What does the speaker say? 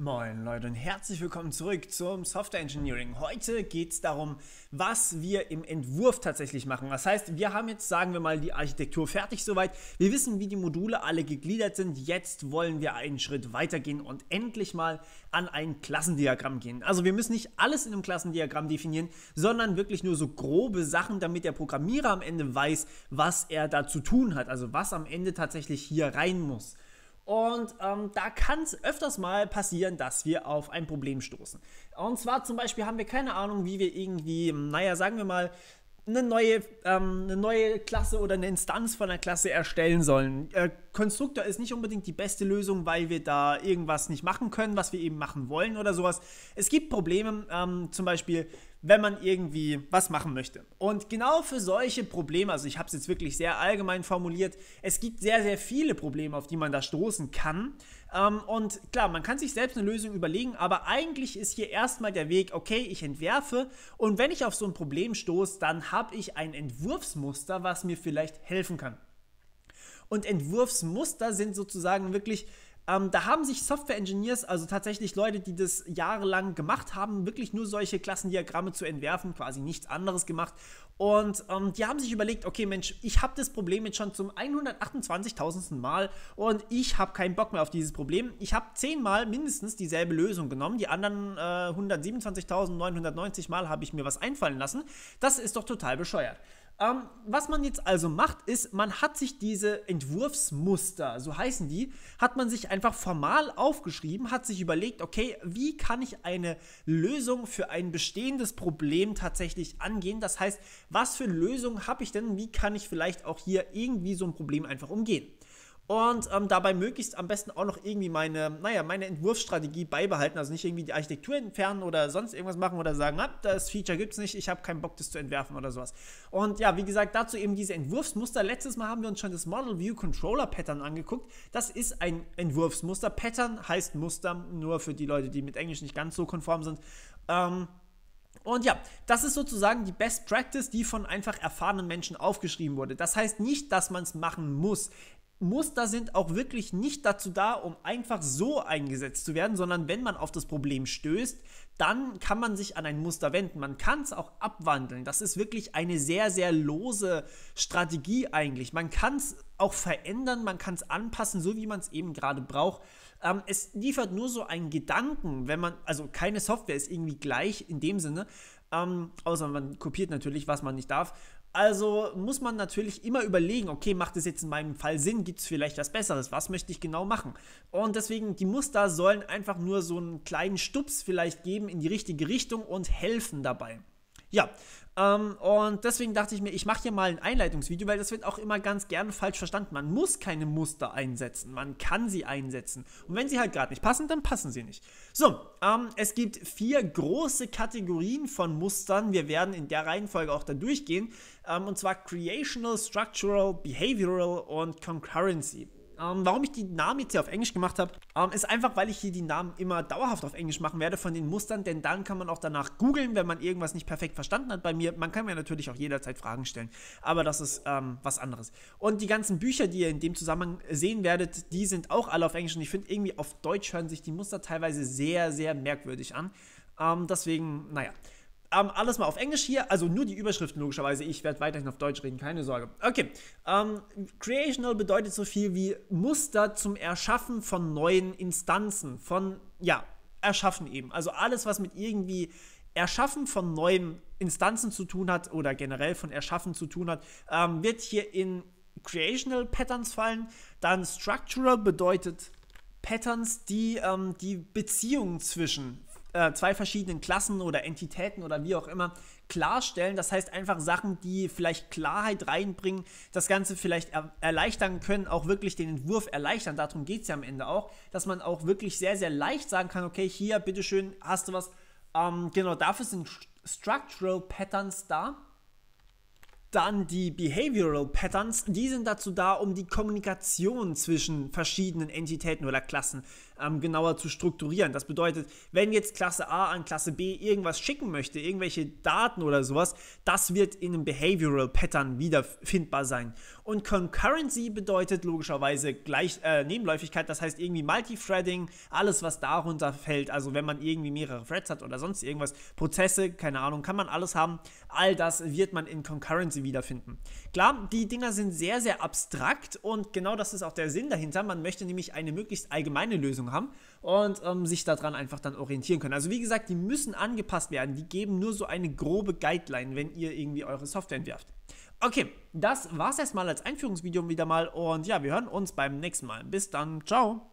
Moin Leute und herzlich willkommen zurück zum Software Engineering. Heute geht es darum, was wir im Entwurf tatsächlich machen. Das heißt, wir haben jetzt, sagen wir mal, die Architektur fertig soweit. Wir wissen, wie die Module alle gegliedert sind. Jetzt wollen wir einen Schritt weitergehen und endlich mal an ein Klassendiagramm gehen. Also wir müssen nicht alles in einem Klassendiagramm definieren, sondern wirklich nur so grobe Sachen, damit der Programmierer am Ende weiß, was er da zu tun hat. Also was am Ende tatsächlich hier rein muss. Und ähm, da kann es öfters mal passieren, dass wir auf ein Problem stoßen. Und zwar zum Beispiel haben wir keine Ahnung, wie wir irgendwie, hm, naja, sagen wir mal, eine neue, ähm, eine neue Klasse oder eine Instanz von einer Klasse erstellen sollen. Äh, Konstruktor ist nicht unbedingt die beste Lösung, weil wir da irgendwas nicht machen können, was wir eben machen wollen oder sowas. Es gibt Probleme, ähm, zum Beispiel, wenn man irgendwie was machen möchte. Und genau für solche Probleme, also ich habe es jetzt wirklich sehr allgemein formuliert, es gibt sehr, sehr viele Probleme, auf die man da stoßen kann. Ähm, und klar, man kann sich selbst eine Lösung überlegen, aber eigentlich ist hier erstmal der Weg, okay, ich entwerfe und wenn ich auf so ein Problem stoße, dann habe ich ein Entwurfsmuster, was mir vielleicht helfen kann. Und Entwurfsmuster sind sozusagen wirklich ähm, da haben sich Software-Engineers, also tatsächlich Leute, die das jahrelang gemacht haben, wirklich nur solche Klassendiagramme zu entwerfen, quasi nichts anderes gemacht. Und ähm, die haben sich überlegt, okay Mensch, ich habe das Problem jetzt schon zum 128.000. Mal und ich habe keinen Bock mehr auf dieses Problem. Ich habe zehnmal mindestens dieselbe Lösung genommen. Die anderen äh, 127.990 Mal habe ich mir was einfallen lassen. Das ist doch total bescheuert. Ähm, was man jetzt also macht, ist, man hat sich diese Entwurfsmuster, so heißen die, hat man sich einfach formal aufgeschrieben, hat sich überlegt, okay, wie kann ich eine Lösung für ein bestehendes Problem tatsächlich angehen? Das heißt, was für Lösungen habe ich denn? Wie kann ich vielleicht auch hier irgendwie so ein Problem einfach umgehen? und ähm, dabei möglichst am besten auch noch irgendwie meine, naja, meine Entwurfsstrategie beibehalten. Also nicht irgendwie die Architektur entfernen oder sonst irgendwas machen oder sagen, ab, ah, das Feature gibt es nicht, ich habe keinen Bock, das zu entwerfen oder sowas. Und ja, wie gesagt, dazu eben diese Entwurfsmuster. Letztes Mal haben wir uns schon das Model View Controller Pattern angeguckt. Das ist ein Entwurfsmuster. Pattern heißt Muster, nur für die Leute, die mit Englisch nicht ganz so konform sind. Ähm, und ja, das ist sozusagen die Best Practice, die von einfach erfahrenen Menschen aufgeschrieben wurde. Das heißt nicht, dass man es machen muss. Muster sind auch wirklich nicht dazu da, um einfach so eingesetzt zu werden, sondern wenn man auf das Problem stößt, dann kann man sich an ein Muster wenden. Man kann es auch abwandeln. Das ist wirklich eine sehr, sehr lose Strategie eigentlich. Man kann es auch verändern, man kann es anpassen, so wie man es eben gerade braucht. Ähm, es liefert nur so einen Gedanken, wenn man, also keine Software ist irgendwie gleich in dem Sinne, ähm, außer man kopiert natürlich, was man nicht darf. Also muss man natürlich immer überlegen, okay, macht es jetzt in meinem Fall Sinn? Gibt es vielleicht was Besseres? Was möchte ich genau machen? Und deswegen, die Muster sollen einfach nur so einen kleinen Stups vielleicht geben in die richtige Richtung und helfen dabei. Ja, ähm, und deswegen dachte ich mir, ich mache hier mal ein Einleitungsvideo, weil das wird auch immer ganz gerne falsch verstanden. Man muss keine Muster einsetzen, man kann sie einsetzen. Und wenn sie halt gerade nicht passen, dann passen sie nicht. So, ähm, es gibt vier große Kategorien von Mustern. Wir werden in der Reihenfolge auch da durchgehen. Ähm, und zwar Creational, Structural, Behavioral und Concurrency. Ähm, warum ich die Namen jetzt hier auf Englisch gemacht habe, ähm, ist einfach, weil ich hier die Namen immer dauerhaft auf Englisch machen werde von den Mustern, denn dann kann man auch danach googeln, wenn man irgendwas nicht perfekt verstanden hat bei mir. Man kann mir natürlich auch jederzeit Fragen stellen, aber das ist ähm, was anderes. Und die ganzen Bücher, die ihr in dem Zusammenhang sehen werdet, die sind auch alle auf Englisch und ich finde irgendwie auf Deutsch hören sich die Muster teilweise sehr, sehr merkwürdig an. Ähm, deswegen, naja ähm, alles mal auf Englisch hier, also nur die Überschriften logischerweise. Ich werde weiterhin auf Deutsch reden, keine Sorge. Okay, ähm, Creational bedeutet so viel wie Muster zum Erschaffen von neuen Instanzen, von, ja, erschaffen eben. Also alles, was mit irgendwie Erschaffen von neuen Instanzen zu tun hat oder generell von Erschaffen zu tun hat, ähm, wird hier in Creational Patterns fallen. Dann Structural bedeutet Patterns, die ähm, die Beziehung zwischen äh, zwei verschiedenen Klassen oder Entitäten oder wie auch immer klarstellen. Das heißt einfach Sachen, die vielleicht Klarheit reinbringen, das Ganze vielleicht er erleichtern können, auch wirklich den Entwurf erleichtern. Darum geht es ja am Ende auch, dass man auch wirklich sehr, sehr leicht sagen kann, okay, hier, bitteschön, hast du was. Ähm, genau, dafür sind Structural Patterns da dann die Behavioral Patterns, die sind dazu da, um die Kommunikation zwischen verschiedenen Entitäten oder Klassen ähm, genauer zu strukturieren. Das bedeutet, wenn jetzt Klasse A an Klasse B irgendwas schicken möchte, irgendwelche Daten oder sowas, das wird in einem Behavioral Pattern wiederfindbar sein. Und Concurrency bedeutet logischerweise gleich, äh, Nebenläufigkeit, das heißt irgendwie Multithreading, alles was darunter fällt. Also wenn man irgendwie mehrere Threads hat oder sonst irgendwas, Prozesse, keine Ahnung, kann man alles haben. All das wird man in Concurrency sie wiederfinden. Klar, die Dinger sind sehr, sehr abstrakt und genau das ist auch der Sinn dahinter. Man möchte nämlich eine möglichst allgemeine Lösung haben und ähm, sich daran einfach dann orientieren können. Also wie gesagt, die müssen angepasst werden. Die geben nur so eine grobe Guideline, wenn ihr irgendwie eure Software entwerft. Okay, das war's erstmal als Einführungsvideo wieder mal und ja, wir hören uns beim nächsten Mal. Bis dann, ciao!